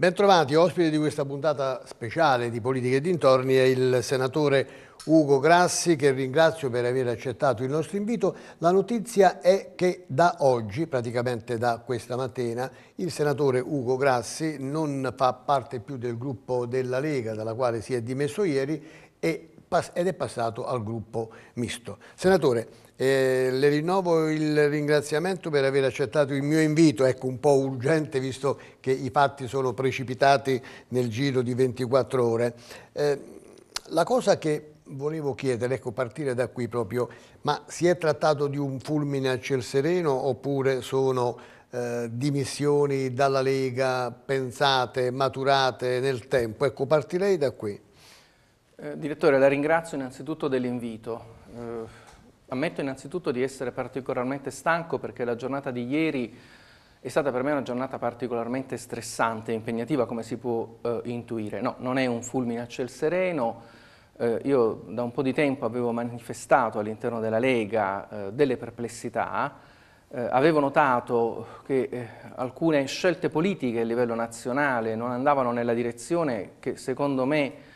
Bentrovati, ospite di questa puntata speciale di Politica e dintorni è il senatore Ugo Grassi che ringrazio per aver accettato il nostro invito. La notizia è che da oggi, praticamente da questa mattina, il senatore Ugo Grassi non fa parte più del gruppo della Lega dalla quale si è dimesso ieri ed è passato al gruppo misto. Senatore, e le rinnovo il ringraziamento per aver accettato il mio invito, ecco un po' urgente visto che i fatti sono precipitati nel giro di 24 ore. Eh, la cosa che volevo chiedere, ecco partire da qui proprio, ma si è trattato di un fulmine a ciel sereno oppure sono eh, dimissioni dalla Lega pensate, maturate nel tempo? Ecco partirei da qui. Eh, direttore, la ringrazio innanzitutto dell'invito eh, Ammetto innanzitutto di essere particolarmente stanco perché la giornata di ieri è stata per me una giornata particolarmente stressante e impegnativa, come si può eh, intuire. No, non è un fulmine a ciel sereno. Eh, io da un po' di tempo avevo manifestato all'interno della Lega eh, delle perplessità. Eh, avevo notato che eh, alcune scelte politiche a livello nazionale non andavano nella direzione che secondo me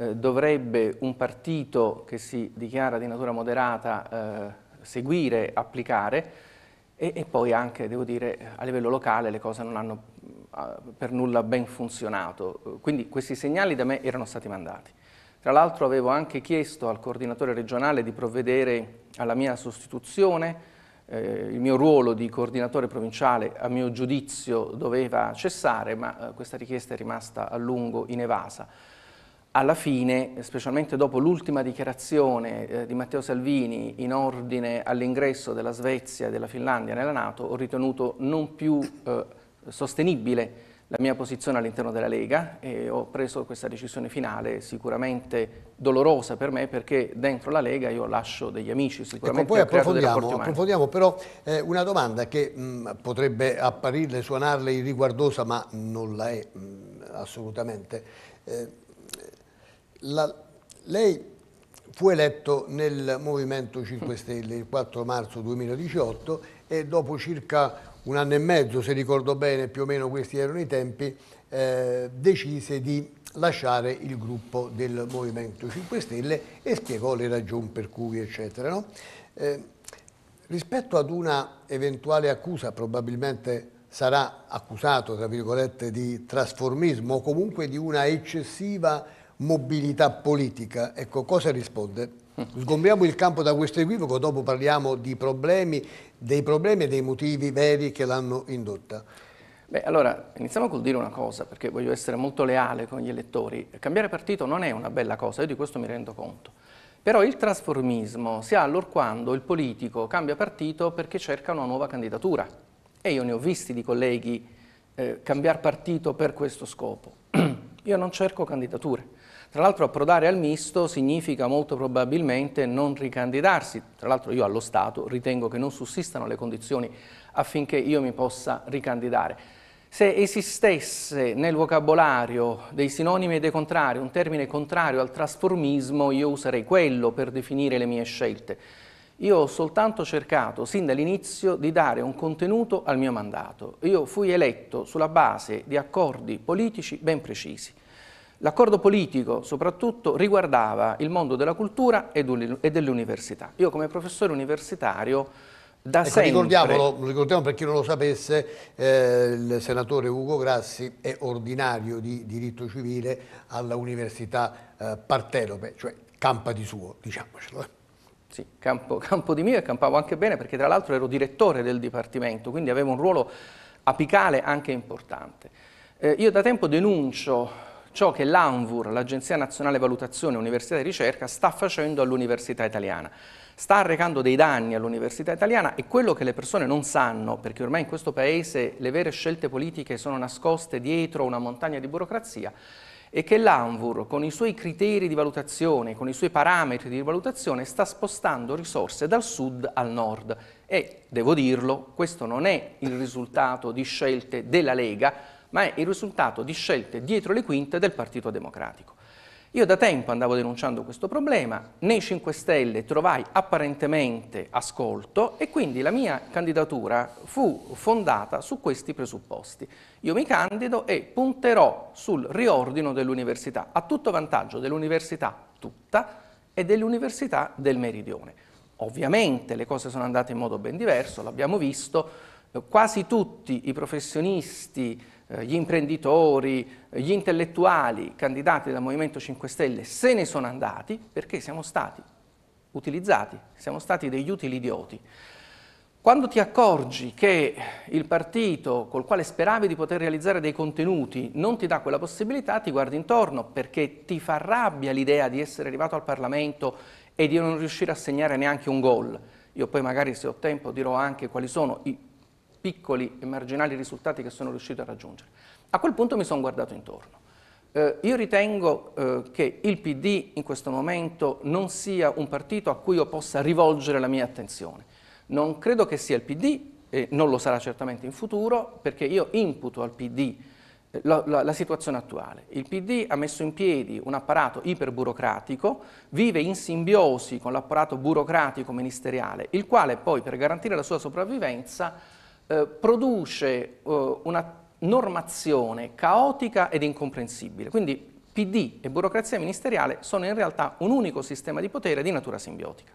eh, dovrebbe un partito che si dichiara di natura moderata eh, seguire, applicare e, e, poi anche, devo dire, a livello locale le cose non hanno eh, per nulla ben funzionato. Eh, quindi questi segnali da me erano stati mandati. Tra l'altro avevo anche chiesto al coordinatore regionale di provvedere alla mia sostituzione, eh, il mio ruolo di coordinatore provinciale a mio giudizio doveva cessare, ma eh, questa richiesta è rimasta a lungo in inevasa alla fine, specialmente dopo l'ultima dichiarazione eh, di Matteo Salvini in ordine all'ingresso della Svezia e della Finlandia nella Nato, ho ritenuto non più eh, sostenibile la mia posizione all'interno della Lega e ho preso questa decisione finale sicuramente dolorosa per me perché dentro la Lega io lascio degli amici ecco, sicuramente ecco, poi approfondiamo, approfondiamo però eh, una domanda che mh, potrebbe apparirle, suonarle irriguardosa ma non la è mh, assolutamente eh, la, lei fu eletto nel Movimento 5 Stelle il 4 marzo 2018 e dopo circa un anno e mezzo, se ricordo bene, più o meno questi erano i tempi, eh, decise di lasciare il gruppo del Movimento 5 Stelle e spiegò le ragioni per cui, eccetera. No? Eh, rispetto ad una eventuale accusa, probabilmente sarà accusato, tra virgolette, di trasformismo o comunque di una eccessiva mobilità politica. Ecco, cosa risponde? Sgombriamo il campo da questo equivoco, dopo parliamo di problemi, dei problemi e dei motivi veri che l'hanno indotta. Beh, allora, iniziamo col dire una cosa, perché voglio essere molto leale con gli elettori. Cambiare partito non è una bella cosa, io di questo mi rendo conto. Però il trasformismo si ha allora quando il politico cambia partito perché cerca una nuova candidatura. E io ne ho visti di colleghi eh, cambiare partito per questo scopo. io non cerco candidature tra l'altro approdare al misto significa molto probabilmente non ricandidarsi, tra l'altro io allo Stato ritengo che non sussistano le condizioni affinché io mi possa ricandidare. Se esistesse nel vocabolario dei sinonimi e dei contrari un termine contrario al trasformismo, io userei quello per definire le mie scelte. Io ho soltanto cercato, sin dall'inizio, di dare un contenuto al mio mandato. Io fui eletto sulla base di accordi politici ben precisi. L'accordo politico soprattutto riguardava il mondo della cultura e dell'università. Io come professore universitario da ecco, sempre... Ricordiamolo, ricordiamo per chi non lo sapesse, eh, il senatore Ugo Grassi è ordinario di diritto civile alla Università eh, Partelope, cioè campa di suo, diciamocelo. Sì, campo, campo di mio e campavo anche bene perché tra l'altro ero direttore del Dipartimento, quindi avevo un ruolo apicale anche importante. Eh, io da tempo denuncio ciò che l'ANVUR, l'Agenzia Nazionale Valutazione Università e Ricerca, sta facendo all'Università Italiana. Sta arrecando dei danni all'Università Italiana e quello che le persone non sanno, perché ormai in questo Paese le vere scelte politiche sono nascoste dietro una montagna di burocrazia, è che l'ANVUR con i suoi criteri di valutazione, con i suoi parametri di valutazione sta spostando risorse dal sud al nord e, devo dirlo, questo non è il risultato di scelte della Lega, ma è il risultato di scelte dietro le quinte del Partito Democratico. Io da tempo andavo denunciando questo problema, nei 5 Stelle trovai apparentemente ascolto e quindi la mia candidatura fu fondata su questi presupposti. Io mi candido e punterò sul riordino dell'università, a tutto vantaggio dell'università tutta e dell'università del Meridione. Ovviamente le cose sono andate in modo ben diverso, l'abbiamo visto, quasi tutti i professionisti eh, gli imprenditori, eh, gli intellettuali candidati dal Movimento 5 Stelle se ne sono andati perché siamo stati utilizzati, siamo stati degli utili idioti. Quando ti accorgi che il partito col quale speravi di poter realizzare dei contenuti non ti dà quella possibilità, ti guardi intorno perché ti fa rabbia l'idea di essere arrivato al Parlamento e di non riuscire a segnare neanche un gol. Io poi magari se ho tempo dirò anche quali sono i piccoli e marginali risultati che sono riuscito a raggiungere. A quel punto mi sono guardato intorno. Eh, io ritengo eh, che il PD in questo momento non sia un partito a cui io possa rivolgere la mia attenzione. Non credo che sia il PD, e non lo sarà certamente in futuro, perché io imputo al PD eh, la, la, la, situazione attuale. Il PD ha messo in piedi un apparato iperburocratico, vive in simbiosi con l'apparato burocratico ministeriale, il quale poi per garantire la sua sopravvivenza eh, produce eh, una normazione caotica ed incomprensibile. Quindi PD e burocrazia ministeriale sono in realtà un unico sistema di potere di natura simbiotica.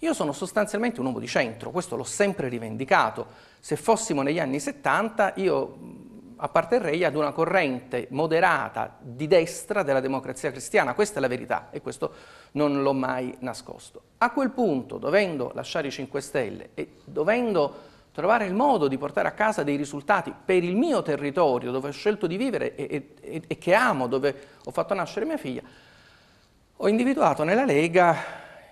Io sono sostanzialmente un uomo di centro, questo l'ho sempre rivendicato. Se fossimo negli anni 70 io apparterrei ad una corrente moderata di destra della democrazia cristiana, questa è la verità e questo non l'ho mai nascosto. A quel punto, dovendo lasciare i 5 Stelle e dovendo trovare il modo di portare a casa dei risultati per il mio territorio dove ho scelto di vivere e, e, e che amo, dove ho fatto nascere mia figlia, ho individuato nella Lega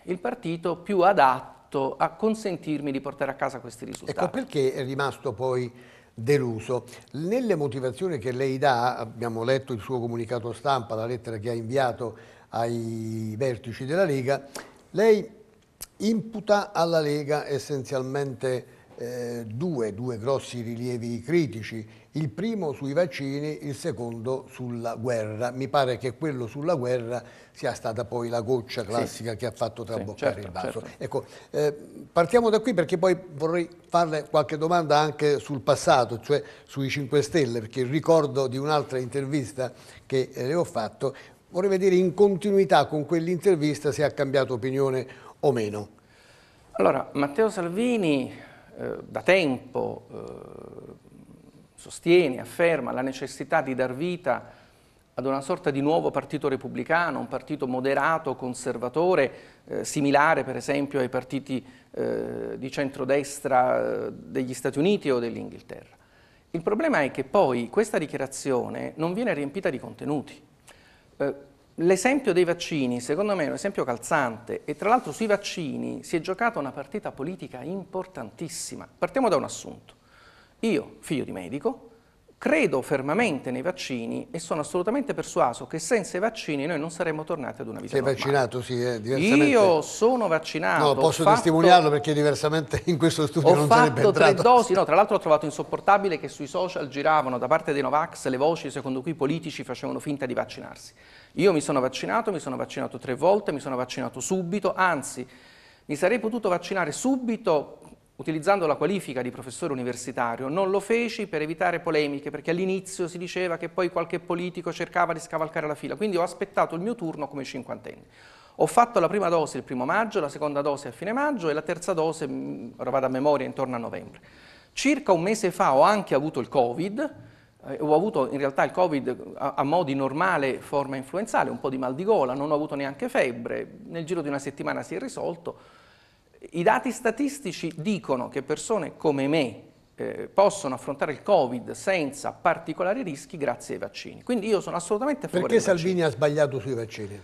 il partito più adatto a consentirmi di portare a casa questi risultati. Ecco perché è rimasto poi deluso. Nelle motivazioni che lei dà, abbiamo letto il suo comunicato stampa, la lettera che ha inviato ai vertici della Lega, lei imputa alla Lega essenzialmente eh, due, due grossi rilievi critici, il primo sui vaccini, il secondo sulla guerra. Mi pare che quello sulla guerra sia stata poi la goccia classica sì. che ha fatto traboccare sì, certo, il vaso. Certo. Ecco, eh, partiamo da qui perché poi vorrei farle qualche domanda anche sul passato, cioè sui 5 Stelle, perché ricordo di un'altra intervista che eh, le ho fatto, vorrei vedere in continuità con quell'intervista se ha cambiato opinione o meno. Allora, Matteo Salvini eh, da tempo eh, sostiene, afferma la necessità di dar vita ad una sorta di nuovo partito repubblicano, un partito moderato, conservatore, eh, similare per esempio ai partiti eh, di centrodestra eh, degli Stati Uniti o dell'Inghilterra. Il problema è che poi questa dichiarazione non viene riempita di contenuti. Eh, L'esempio dei vaccini, secondo me, è un esempio calzante e tra l'altro sui vaccini si è giocata una partita politica importantissima. Partiamo da un assunto. Io, figlio di medico, Credo fermamente nei vaccini e sono assolutamente persuaso che senza i vaccini noi non saremmo tornati ad una vita Sei normale. vaccinato, sì, eh, diversamente. Io sono vaccinato. No, posso fatto, testimoniarlo perché diversamente in questo studio non sarebbe entrato. Ho fatto tre dosi, no, tra l'altro ho trovato insopportabile che sui social giravano da parte dei Novax le voci secondo cui i politici facevano finta di vaccinarsi. Io mi sono vaccinato, mi sono vaccinato tre volte, mi sono vaccinato subito, anzi mi sarei potuto vaccinare subito utilizzando la qualifica di professore universitario, non lo feci per evitare polemiche, perché all'inizio si diceva che poi qualche politico cercava di scavalcare la fila, quindi ho aspettato il mio turno come cinquantenne. Ho fatto la prima dose il primo maggio, la seconda dose a fine maggio e la terza dose, mm, ora vado a memoria, intorno a novembre. Circa un mese fa ho anche avuto il Covid, eh, ho avuto in realtà il Covid a, a mo' di normale forma influenzale, un po' di mal di gola, non ho avuto neanche febbre, nel giro di una settimana si è risolto, i dati statistici dicono che persone come me eh, possono affrontare il Covid senza particolari rischi grazie ai vaccini. Quindi io sono assolutamente a favore Perché Salvini ha sbagliato sui vaccini?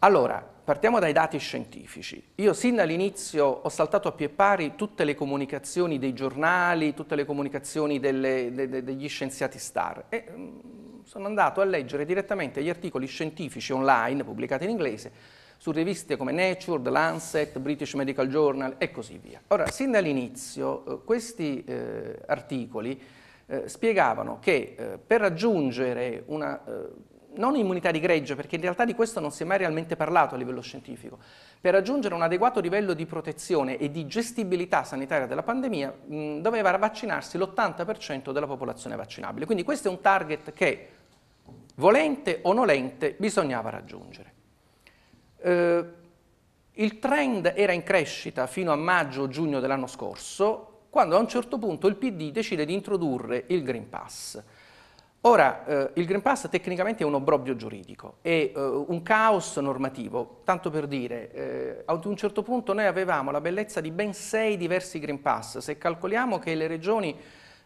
Allora, partiamo dai dati scientifici. Io sin dall'inizio ho saltato a pie pari tutte le comunicazioni dei giornali, tutte le comunicazioni delle, de, de, degli scienziati star e mh, mm, sono andato a leggere direttamente gli articoli scientifici online pubblicati in inglese su riviste come Nature, The Lancet, British Medical Journal e così via. Ora, sin dall'inizio eh, questi eh, articoli eh, spiegavano che eh, per raggiungere una eh, non immunità di gregge, perché in realtà di questo non si è mai realmente parlato a livello scientifico, per raggiungere un adeguato livello di protezione e di gestibilità sanitaria della pandemia mh, doveva vaccinarsi l'80% della popolazione vaccinabile. Quindi questo è un target che, volente o nolente, bisognava raggiungere. Eh, il trend era in crescita fino a maggio-giugno dell'anno scorso, quando a un certo punto il PD decide di introdurre il Green Pass. Ora, eh, il Green Pass tecnicamente è un obbrobio giuridico, è eh, un caos normativo, tanto per dire, eh, ad un certo punto noi avevamo la bellezza di ben sei diversi Green Pass, se calcoliamo che le regioni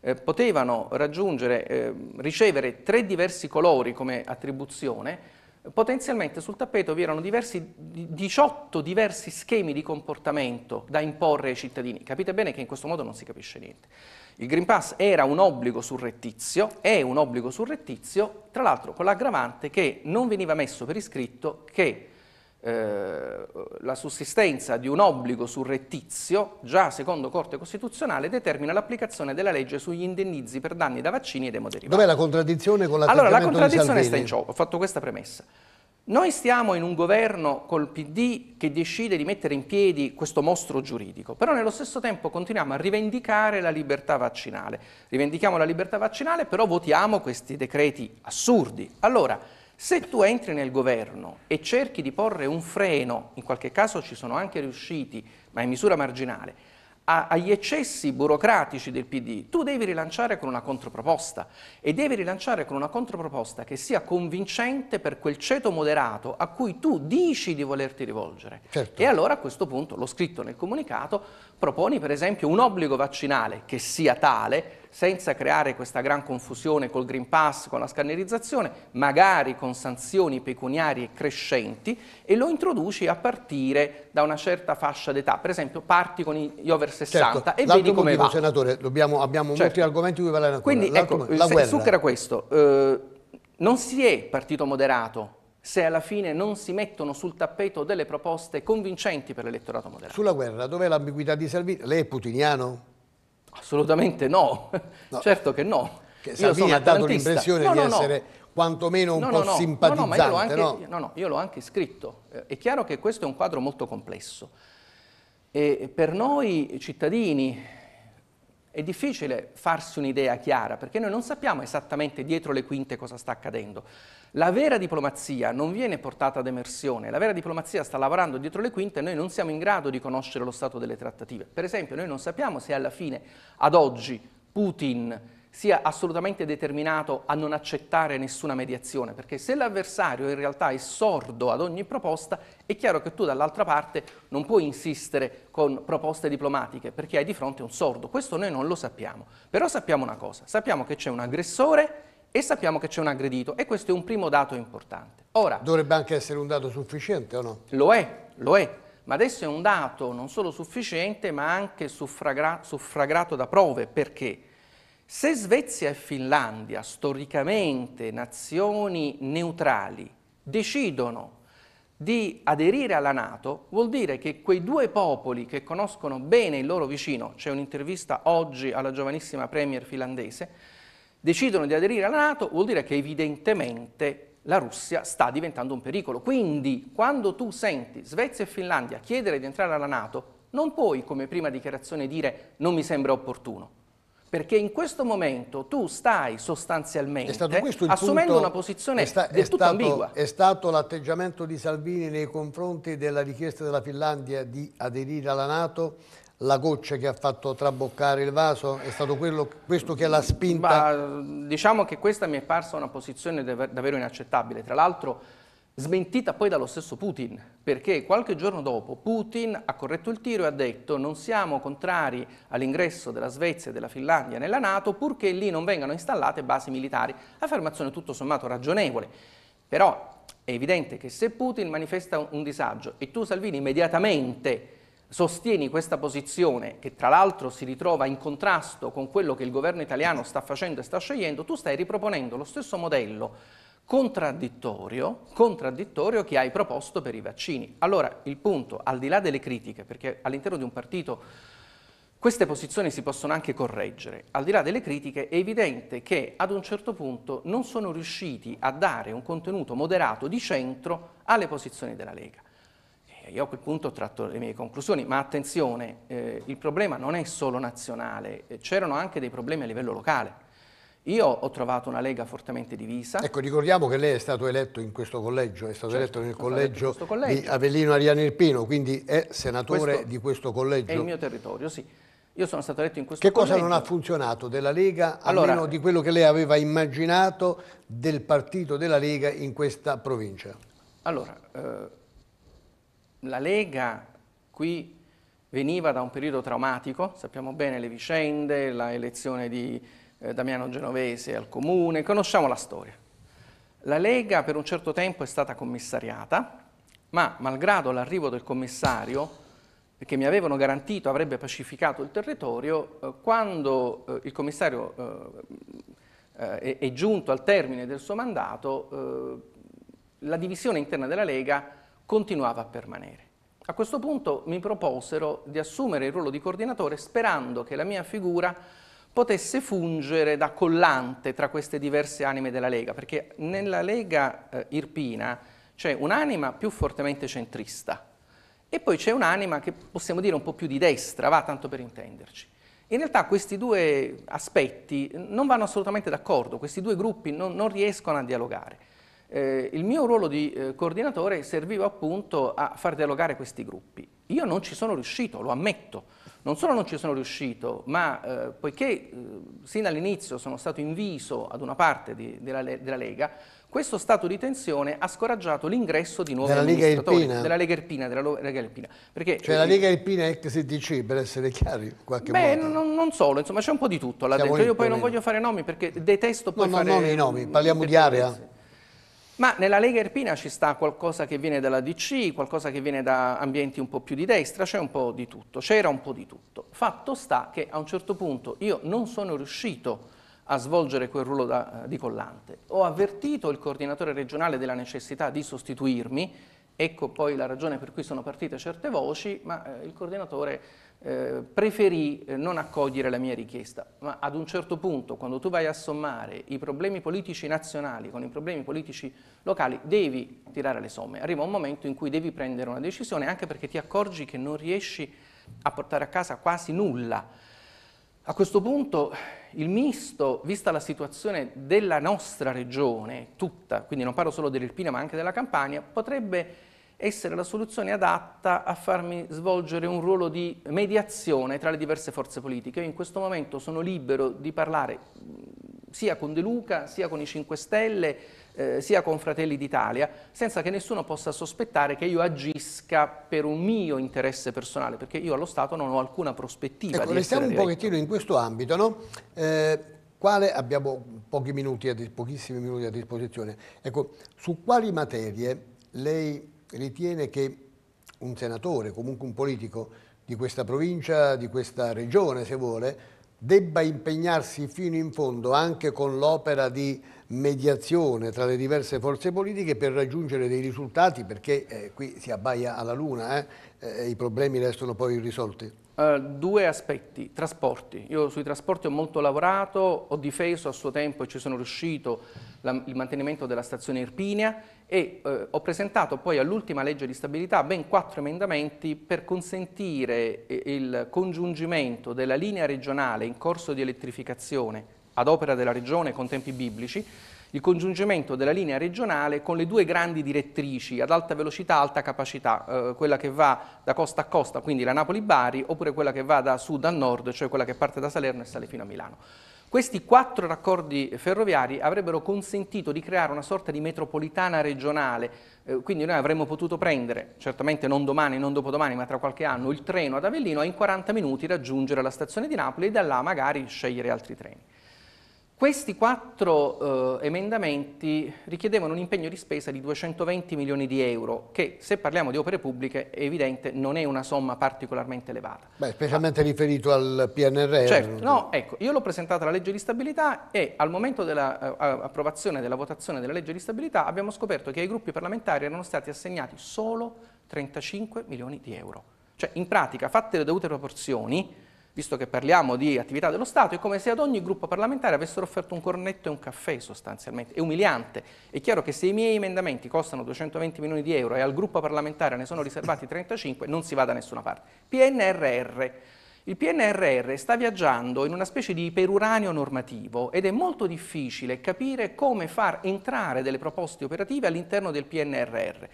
eh, potevano raggiungere, eh, ricevere tre diversi colori come attribuzione, potenzialmente sul tappeto vi erano diversi, 18 diversi schemi di comportamento da imporre ai cittadini. Capite bene che in questo modo non si capisce niente. Il Green Pass era un obbligo surrettizio, è un obbligo surrettizio, tra l'altro con l'aggravante che non veniva messo per iscritto che eh, la sussistenza di un obbligo surrettizio, già secondo Corte Costituzionale, determina l'applicazione della legge sugli indennizi per danni da vaccini ed emoderivati. Dov'è la contraddizione con la l'atteggiamento Allora, la contraddizione sta in ciò, ho fatto questa premessa. Noi stiamo in un governo col PD che decide di mettere in piedi questo mostro giuridico, però nello stesso tempo continuiamo a rivendicare la libertà vaccinale. Rivendichiamo la libertà vaccinale, però votiamo questi decreti assurdi. Allora, se tu entri nel governo e cerchi di porre un freno, in qualche caso ci sono anche riusciti, ma in misura marginale, a, agli eccessi burocratici del PD, tu devi rilanciare con una controproposta e devi rilanciare con una controproposta che sia convincente per quel ceto moderato a cui tu dici di volerti rivolgere. Certo. E allora a questo punto, l'ho scritto nel comunicato, proponi per esempio un obbligo vaccinale che sia tale, senza creare questa gran confusione col Green Pass, con la scannerizzazione, magari con sanzioni pecuniarie crescenti e lo introduci a partire da una certa fascia d'età, per esempio parti con gli over 60 certo, e vedi come motivo, va. senatore, dobbiamo, abbiamo certo. molti argomenti di cui parlare ancora. Quindi ecco, motivo, la guerra. Zucchero questo, eh, non si è partito moderato se alla fine non si mettono sul tappeto delle proposte convincenti per l'elettorato moderato. Sulla guerra, dov'è l'ambiguità di Salvini? Lei è putiniano? Assolutamente no, no. certo che no. Che Salvini ha dato l'impressione no, no, di essere quantomeno un po' simpatizzante. No, no, io l'ho anche, scritto. Eh, è chiaro che questo è un quadro molto complesso. E per noi cittadini è difficile farsi un'idea chiara, perché noi non sappiamo esattamente dietro le quinte cosa sta accadendo. La vera diplomazia non viene portata ad emersione, la vera diplomazia sta lavorando dietro le quinte e noi non siamo in grado di conoscere lo stato delle trattative. Per esempio noi non sappiamo se alla fine, ad oggi, Putin sia assolutamente determinato a non accettare nessuna mediazione, perché se l'avversario in realtà è sordo ad ogni proposta, è chiaro che tu dall'altra parte non puoi insistere con proposte diplomatiche, perché hai di fronte un sordo. Questo noi non lo sappiamo. Però sappiamo una cosa, sappiamo che c'è un aggressore e sappiamo che c'è un aggredito e questo è un primo dato importante. Ora, Dovrebbe anche essere un dato sufficiente o no? Lo è, lo è, ma adesso è un dato non solo sufficiente ma anche suffragra suffragato da prove perché se Svezia e Finlandia, storicamente nazioni neutrali, decidono di aderire alla Nato vuol dire che quei due popoli che conoscono bene il loro vicino, c'è un'intervista oggi alla giovanissima premier finlandese, decidono di aderire alla Nato vuol dire che evidentemente la Russia sta diventando un pericolo. Quindi quando tu senti Svezia e Finlandia chiedere di entrare alla Nato, non puoi come prima dichiarazione dire non mi sembra opportuno. Perché in questo momento tu stai sostanzialmente assumendo punto, una posizione sta, del tutto stato, ambigua. È stato l'atteggiamento di Salvini nei confronti della richiesta della Finlandia di aderire alla Nato la goccia che ha fatto traboccare il vaso? È stato quello, questo che l'ha spinta? Ma, diciamo che questa mi è parsa una posizione davvero inaccettabile, tra l'altro smentita poi dallo stesso Putin, perché qualche giorno dopo Putin ha corretto il tiro e ha detto non siamo contrari all'ingresso della Svezia e della Finlandia nella Nato purché lì non vengano installate basi militari, affermazione tutto sommato ragionevole, però è evidente che se Putin manifesta un disagio e tu Salvini immediatamente sostieni questa posizione, che tra l'altro si ritrova in contrasto con quello che il governo italiano sta facendo e sta scegliendo, tu stai riproponendo lo stesso modello contraddittorio, contraddittorio che hai proposto per i vaccini. Allora, il punto, al di là delle critiche, perché all'interno di un partito queste posizioni si possono anche correggere. Al di là delle critiche è evidente che ad un certo punto non sono riusciti a dare un contenuto moderato di centro alle posizioni della Lega. Eh, io a quel punto tratto le mie conclusioni, ma attenzione, eh, il problema non è solo nazionale, eh, c'erano anche dei problemi a livello locale. Io ho trovato una Lega fortemente divisa. Ecco, ricordiamo che lei è stato eletto in questo collegio, è stato certo, eletto nel collegio, eletto collegio, di Avellino Ariano Irpino, quindi è senatore questo di questo collegio. È il mio territorio, sì. Io sono stato eletto in questo Che cosa non ha funzionato della Lega, allora, almeno di quello che lei aveva immaginato del partito della Lega in questa provincia? Allora, eh, la Lega qui veniva da un periodo traumatico, sappiamo bene le vicende, la elezione di eh, Damiano Genovese al Comune, conosciamo la storia. La Lega per un certo tempo è stata commissariata, ma malgrado l'arrivo del commissario, eh, che mi avevano garantito avrebbe pacificato il territorio, eh, quando eh, il commissario eh, mm, eh, è, è, giunto al termine del suo mandato, la divisione interna della Lega continuava a permanere. A questo punto mi proposero di assumere il ruolo di coordinatore sperando che la mia figura potesse fungere da collante tra queste diverse anime della Lega, perché nella Lega eh, Irpina c'è un'anima più fortemente centrista e poi c'è un'anima che possiamo dire un po' più di destra, va tanto per intenderci. In realtà questi due aspetti non vanno assolutamente d'accordo, questi due gruppi non, non riescono a dialogare. Eh, il mio ruolo di eh, coordinatore serviva appunto a far dialogare questi gruppi. Io non ci sono riuscito, lo ammetto. Non solo non ci sono riuscito, ma eh, poiché eh, sin dall'inizio sono stato inviso ad una parte di, della, della, Lega, questo stato di tensione ha scoraggiato l'ingresso di nuovi della amministratori Lega della Lega Irpina. Della Lega Irpina perché, cioè la eh, Lega Irpina è ex per essere chiari, in qualche beh, modo. Non, non solo, insomma c'è un po' di tutto là Siamo Io poi non voglio fare nomi perché detesto poi no, fare... No, nomi, nomi, parliamo di area. Ma nella Lega Erpina ci sta qualcosa che viene dalla DC, qualcosa che viene da ambienti un po' più di destra, c'è un po' di tutto, c'era un po' di tutto. Fatto sta che a un certo punto io non sono riuscito a svolgere quel ruolo da, di collante. Ho avvertito il coordinatore regionale della necessità di sostituirmi, ecco poi la ragione per cui sono partite certe voci, ma eh, il coordinatore eh, preferì eh, non accogliere la mia richiesta, ma ad un certo punto, quando tu vai a sommare i problemi politici nazionali con i problemi politici locali, devi tirare le somme. Arriva un momento in cui devi prendere una decisione, anche perché ti accorgi che non riesci a portare a casa quasi nulla. A questo punto il misto, vista la situazione della nostra regione tutta, quindi non parlo solo dell'Irpina ma anche della Campania, potrebbe essere la soluzione adatta a farmi svolgere un ruolo di mediazione tra le diverse forze politiche. Io in questo momento sono libero di parlare mm, sia con De Luca, sia con i 5 Stelle, eh, sia con Fratelli d'Italia, senza che nessuno possa sospettare che io agisca per un mio interesse personale, perché io allo Stato non ho alcuna prospettiva. Ecco, restiamo un pochettino in questo ambito, no? Eh, quale abbiamo pochi minuti pochissimi minuti a disposizione. Ecco, su quali materie lei ritiene che un senatore, comunque un politico di questa provincia, di questa regione se vuole, debba impegnarsi fino in fondo anche con l'opera di mediazione tra le diverse forze politiche per raggiungere dei risultati perché eh, qui si abbaia alla luna, eh, eh, i problemi restano poi irrisolti. Uh, due aspetti, trasporti. Io sui trasporti ho molto lavorato, ho difeso a suo tempo e ci sono riuscito la, il mantenimento della stazione Irpinia e eh, ho presentato poi all'ultima legge di stabilità ben quattro emendamenti per consentire eh, il congiungimento della linea regionale in corso di elettrificazione ad opera della regione con tempi biblici il congiungimento della linea regionale con le due grandi direttrici ad alta velocità, e alta capacità, eh, quella che va da costa a costa, quindi la Napoli-Bari, oppure quella che va da sud a nord, cioè quella che parte da Salerno e sale fino a Milano. Questi quattro raccordi ferroviari avrebbero consentito di creare una sorta di metropolitana regionale, eh, quindi noi avremmo potuto prendere, certamente non domani, non dopodomani, ma tra qualche anno, il treno ad Avellino e in 40 minuti raggiungere la stazione di Napoli e da là magari scegliere altri treni. Questi quattro eh, emendamenti richiedevano un impegno di spesa di 220 milioni di euro, che se parliamo di opere pubbliche è evidente non è una somma particolarmente elevata. Beh, specialmente ah. riferito al PNR. Eh, certo, no, ecco, io l'ho presentata alla legge di stabilità e al momento dell'approvazione eh, della votazione della legge di stabilità abbiamo scoperto che ai gruppi parlamentari erano stati assegnati solo 35 milioni di euro. Cioè, in pratica, fatte le dovute proporzioni, visto che parliamo di attività dello Stato, è come se ad ogni gruppo parlamentare avessero offerto un cornetto e un caffè sostanzialmente, è umiliante. È chiaro che se i miei emendamenti costano 220 milioni di euro e al gruppo parlamentare ne sono riservati 35, non si va da nessuna parte. PNRR. Il PNRR sta viaggiando in una specie di iperuranio normativo ed è molto difficile capire come far entrare delle proposte operative all'interno del PNRR.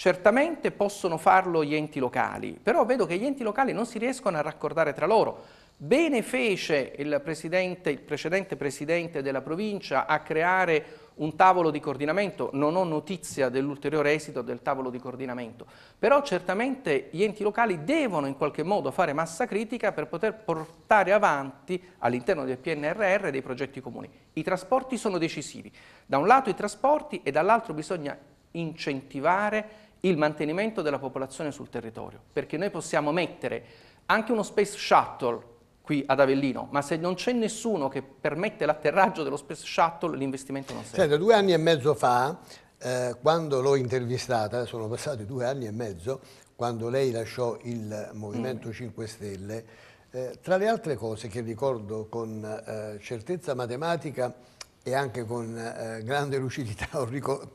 Certamente possono farlo gli enti locali, però vedo che gli enti locali non si riescono a raccordare tra loro. Bene fece il, presidente, il precedente presidente della provincia a creare un tavolo di coordinamento, non ho notizia dell'ulteriore esito del tavolo di coordinamento, però certamente gli enti locali devono in qualche modo fare massa critica per poter portare avanti all'interno del PNRR dei progetti comuni. I trasporti sono decisivi, da un lato i trasporti e dall'altro bisogna incentivare il mantenimento della popolazione sul territorio, perché noi possiamo mettere anche uno space shuttle qui ad Avellino, ma se non c'è nessuno che permette l'atterraggio dello space shuttle l'investimento non serve. Senta, due anni e mezzo fa, eh, quando l'ho intervistata, sono passati due anni e mezzo, quando lei lasciò il Movimento mm. 5 Stelle, eh, tra le altre cose che ricordo con eh, certezza matematica e anche con eh, grande lucidità,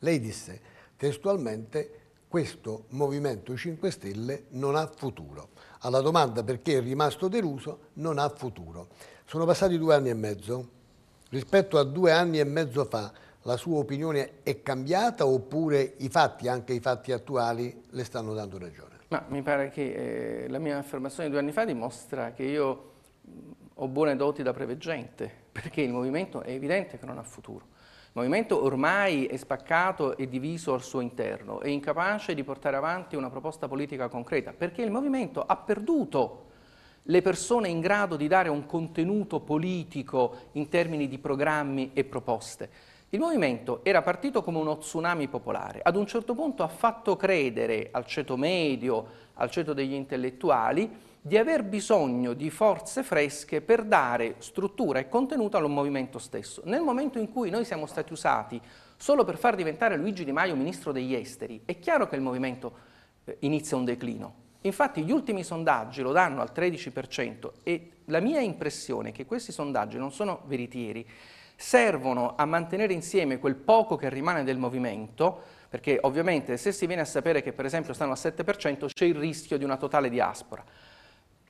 lei disse testualmente questo Movimento 5 Stelle non ha futuro. Alla domanda perché è rimasto deluso, non ha futuro. Sono passati due anni e mezzo. Rispetto a due anni e mezzo fa, la sua opinione è cambiata oppure i fatti, anche i fatti attuali, le stanno dando ragione? Ma mi pare che eh, la mia affermazione di due anni fa dimostra che io mm, ho buone doti da preveggente, perché il movimento è evidente che non ha futuro movimento ormai è spaccato e diviso al suo interno, è incapace di portare avanti una proposta politica concreta, perché il movimento ha perduto le persone in grado di dare un contenuto politico in termini di programmi e proposte. Il movimento era partito come uno tsunami popolare, ad un certo punto ha fatto credere al ceto medio, al ceto degli intellettuali, di aver bisogno di forze fresche per dare struttura e contenuto al movimento stesso. Nel momento in cui noi siamo stati usati solo per far diventare Luigi Di Maio ministro degli esteri, è chiaro che il movimento eh, inizia un declino. Infatti gli ultimi sondaggi lo danno al 13% e la mia impressione è che questi sondaggi non sono veritieri, servono a mantenere insieme quel poco che rimane del movimento, perché ovviamente se si viene a sapere che per esempio stanno al 7% c'è il rischio di una totale diaspora.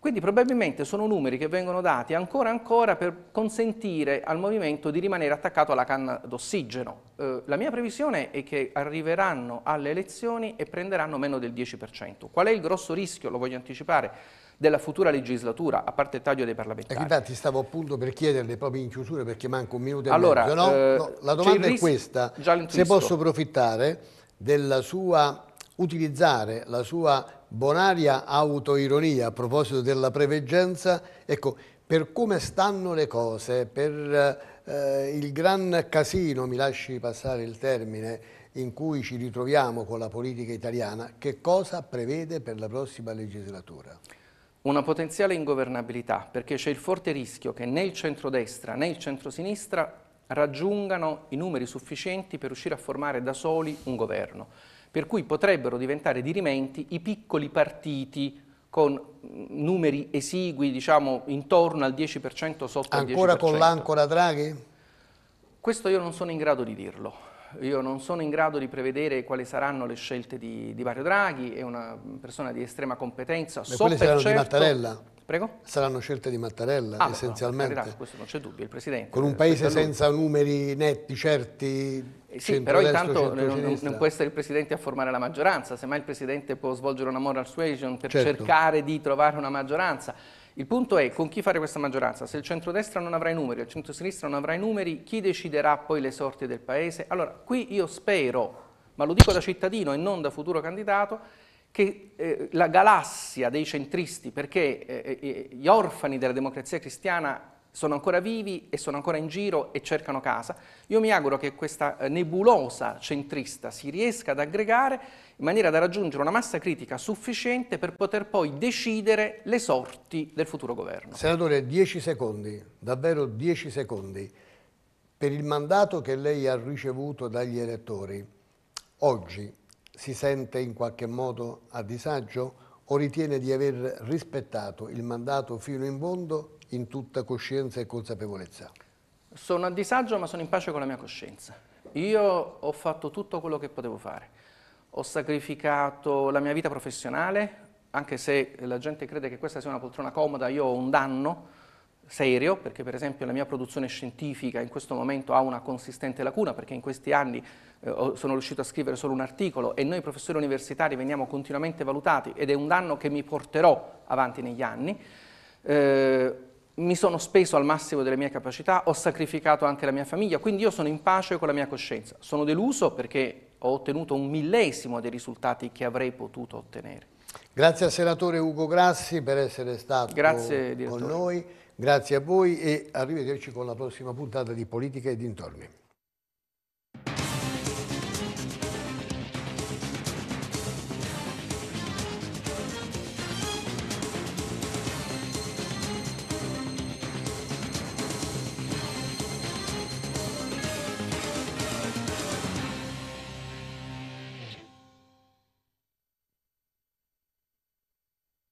Quindi probabilmente sono numeri che vengono dati ancora ancora per consentire al movimento di rimanere attaccato alla canna d'ossigeno. Eh, la mia previsione è che arriveranno alle elezioni e prenderanno meno del 10%. Qual è il grosso rischio, lo voglio anticipare, della futura legislatura, a parte il taglio dei parlamentari? Infatti stavo appunto per chiederle proprio in chiusura perché manca un minuto e allora, mezzo. No? Eh, no, la domanda è questa, se posso approfittare della sua utilizzare la sua bonaria autoironia a proposito della preveggenza, ecco, per come stanno le cose, per eh, il gran casino, mi lasci passare il termine, in cui ci ritroviamo con la politica italiana, che cosa prevede per la prossima legislatura? Una potenziale ingovernabilità, perché c'è il forte rischio che né il centrodestra né il centrosinistra raggiungano i numeri sufficienti per riuscire a formare da soli un governo per cui potrebbero diventare dirimenti i piccoli partiti con mm, numeri esigui, diciamo intorno al 10% sotto Ancora al 10%. con l'ancora Draghi? Questo io non sono in grado di dirlo. Io non sono in grado di prevedere quali saranno le scelte di, di Mario Draghi, è una persona di estrema competenza. Ma so quelle saranno certo, di Mattarella? Prego? Saranno scelte di Mattarella ah, essenzialmente. No, questo non c'è dubbio, il Presidente. Con un eh, paese senza numeri netti, certi. Eh sì, però intanto non, non, può essere il Presidente a formare la maggioranza, semmai il Presidente può svolgere una moral suasion per certo. cercare di trovare una maggioranza. Il punto è con chi fare questa maggioranza, se il centrodestra non avrà i numeri, il centrosinistra non avrà i numeri, chi deciderà poi le sorti del Paese? Allora, qui io spero, ma lo dico da cittadino e non da futuro candidato, che eh, la galassia dei centristi, perché eh, eh, gli orfani della democrazia cristiana sono ancora vivi e sono ancora in giro e cercano casa, io mi auguro che questa eh, nebulosa centrista si riesca ad aggregare in maniera da raggiungere una massa critica sufficiente per poter poi decidere le sorti del futuro governo. Senatore, 10 secondi, davvero 10 secondi. Per il mandato che lei ha ricevuto dagli elettori, oggi si sente in qualche modo a disagio o ritiene di aver rispettato il mandato fino in fondo in tutta coscienza e consapevolezza? Sono a disagio ma sono in pace con la mia coscienza. Io ho fatto tutto quello che potevo fare. Ho sacrificato la mia vita professionale, anche se la gente crede che questa sia una poltrona comoda, io ho un danno serio, perché per esempio la mia produzione scientifica in questo momento ha una consistente lacuna, perché in questi anni eh, sono riuscito a scrivere solo un articolo e noi professori universitari veniamo continuamente valutati ed è un danno che mi porterò avanti negli anni. Eh, mi sono speso al massimo delle mie capacità, ho sacrificato anche la mia famiglia, quindi io sono in pace con la mia coscienza. Sono deluso perché ho ottenuto un millesimo dei risultati che avrei potuto ottenere. Grazie al senatore Ugo Grassi per essere stato Grazie, con direttore. noi. Grazie a voi e arrivederci con la prossima puntata di Politica e dintorni.